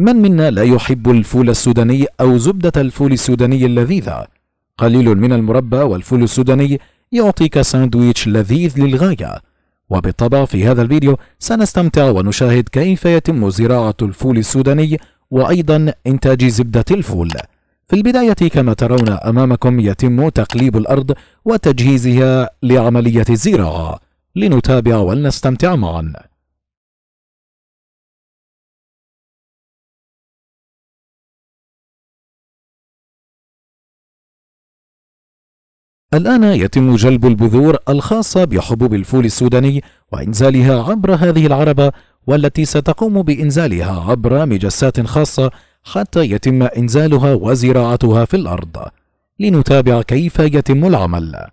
من منا لا يحب الفول السوداني أو زبدة الفول السوداني اللذيذة؟ قليل من المربى والفول السوداني يعطيك ساندويتش لذيذ للغاية وبالطبع في هذا الفيديو سنستمتع ونشاهد كيف يتم زراعة الفول السوداني وأيضا إنتاج زبدة الفول في البداية كما ترون أمامكم يتم تقليب الأرض وتجهيزها لعملية الزراعة لنتابع ولنستمتع معاً الآن يتم جلب البذور الخاصة بحبوب الفول السوداني وإنزالها عبر هذه العربة والتي ستقوم بإنزالها عبر مجسات خاصة حتى يتم إنزالها وزراعتها في الأرض لنتابع كيف يتم العمل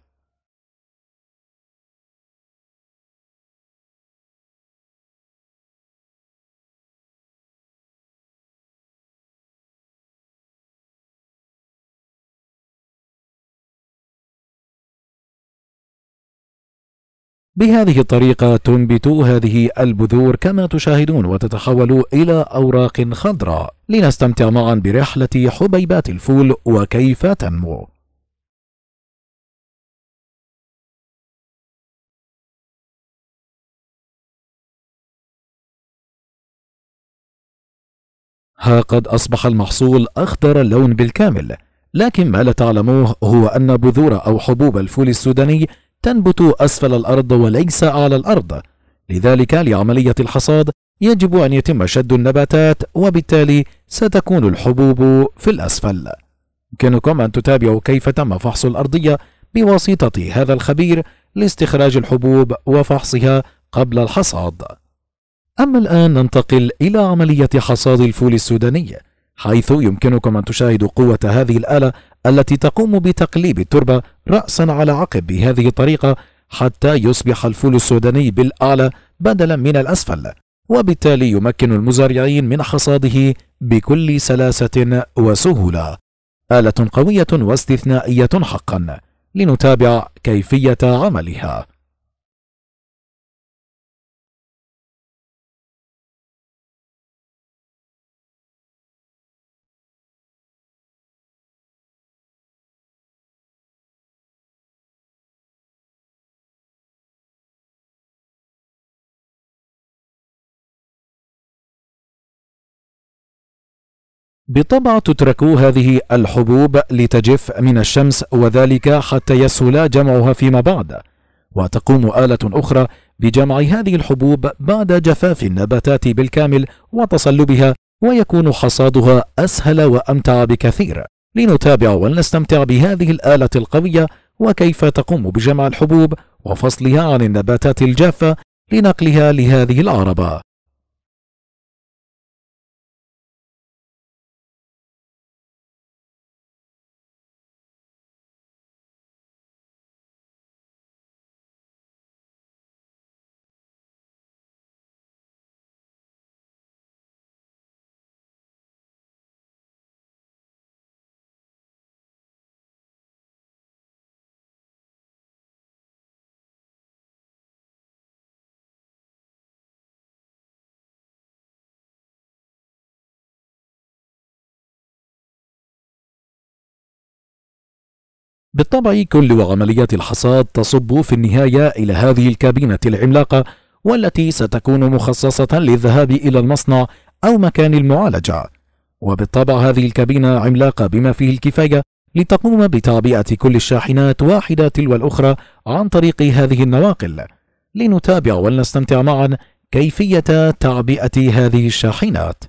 بهذه الطريقة تنبت هذه البذور كما تشاهدون وتتحول إلى أوراق خضراء لنستمتع معا برحلة حبيبات الفول وكيف تنمو ها قد أصبح المحصول أخضر اللون بالكامل لكن ما لا تعلموه هو أن بذور أو حبوب الفول السوداني تنبت أسفل الأرض وليس أعلى الأرض لذلك لعملية الحصاد يجب أن يتم شد النباتات وبالتالي ستكون الحبوب في الأسفل يمكنكم أن تتابعوا كيف تم فحص الأرضية بواسطة هذا الخبير لاستخراج الحبوب وفحصها قبل الحصاد أما الآن ننتقل إلى عملية حصاد الفول السوداني حيث يمكنكم أن تشاهدوا قوة هذه الآلة التي تقوم بتقليب التربة رأسا على عقب بهذه الطريقة حتى يصبح الفول السوداني بالأعلى بدلا من الأسفل وبالتالي يمكن المزارعين من حصاده بكل سلاسة وسهولة آلة قوية واستثنائية حقا لنتابع كيفية عملها بالطبع تترك هذه الحبوب لتجف من الشمس وذلك حتى يسهل جمعها فيما بعد وتقوم آلة أخرى بجمع هذه الحبوب بعد جفاف النباتات بالكامل وتصلبها ويكون حصادها أسهل وأمتع بكثير لنتابع ولنستمتع بهذه الآلة القوية وكيف تقوم بجمع الحبوب وفصلها عن النباتات الجافة لنقلها لهذه العربة بالطبع كل عمليات الحصاد تصب في النهاية إلى هذه الكابينة العملاقة والتي ستكون مخصصة للذهاب إلى المصنع أو مكان المعالجة وبالطبع هذه الكابينة عملاقة بما فيه الكفاية لتقوم بتعبئة كل الشاحنات واحدة تلو الأخرى عن طريق هذه النواقل لنتابع ولنستمتع معا كيفية تعبئة هذه الشاحنات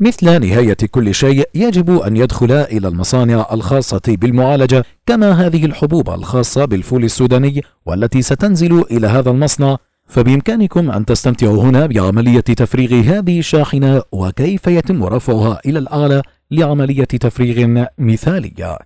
مثل نهاية كل شيء يجب أن يدخل إلى المصانع الخاصة بالمعالجة كما هذه الحبوب الخاصة بالفول السوداني والتي ستنزل إلى هذا المصنع فبإمكانكم أن تستمتعوا هنا بعملية تفريغ هذه الشاحنة وكيف يتم رفعها إلى الأعلى لعملية تفريغ مثالية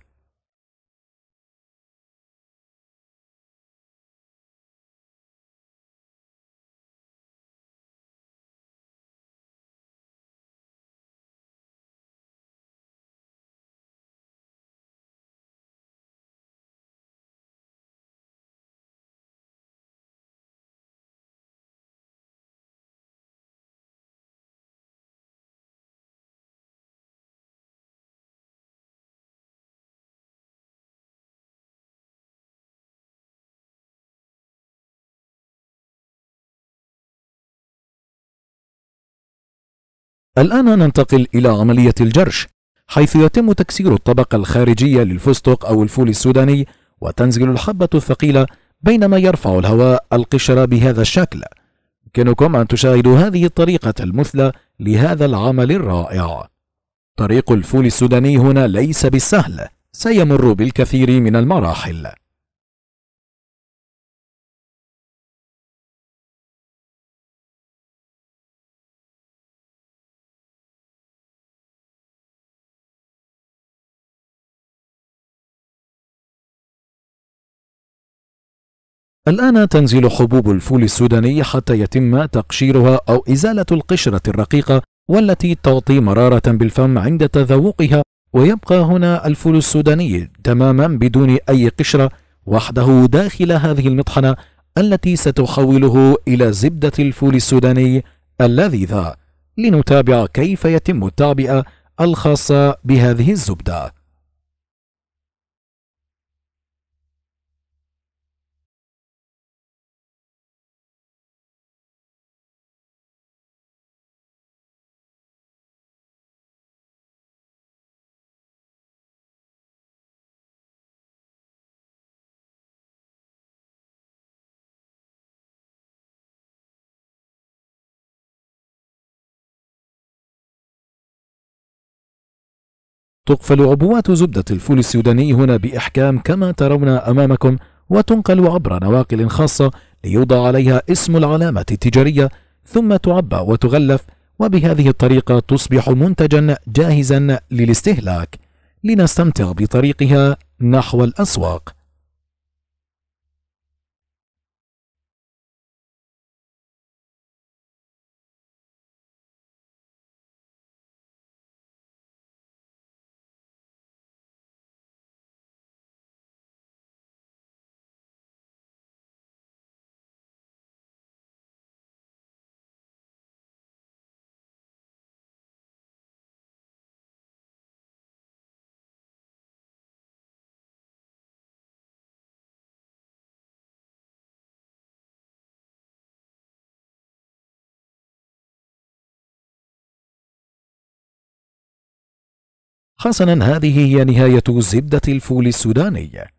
الآن ننتقل إلى عملية الجرش حيث يتم تكسير الطبقة الخارجية للفستق أو الفول السوداني وتنزل الحبة الثقيلة بينما يرفع الهواء القشرة بهذا الشكل يمكنكم أن تشاهدوا هذه الطريقة المثلى لهذا العمل الرائع طريق الفول السوداني هنا ليس بالسهل سيمر بالكثير من المراحل الآن تنزل حبوب الفول السوداني حتى يتم تقشيرها أو إزالة القشرة الرقيقة والتي تعطي مرارة بالفم عند تذوقها ويبقى هنا الفول السوداني تماما بدون أي قشرة وحده داخل هذه المطحنة التي ستحوله إلى زبدة الفول السوداني اللذيذة لنتابع كيف يتم التعبئة الخاصة بهذه الزبدة تقفل عبوات زبدة الفول السوداني هنا بإحكام كما ترون أمامكم وتنقل عبر نواقل خاصة ليوضع عليها اسم العلامة التجارية ثم تعبى وتغلف وبهذه الطريقة تصبح منتجا جاهزا للاستهلاك لنستمتع بطريقها نحو الأسواق حسنا هذه هي نهاية زبدة الفول السوداني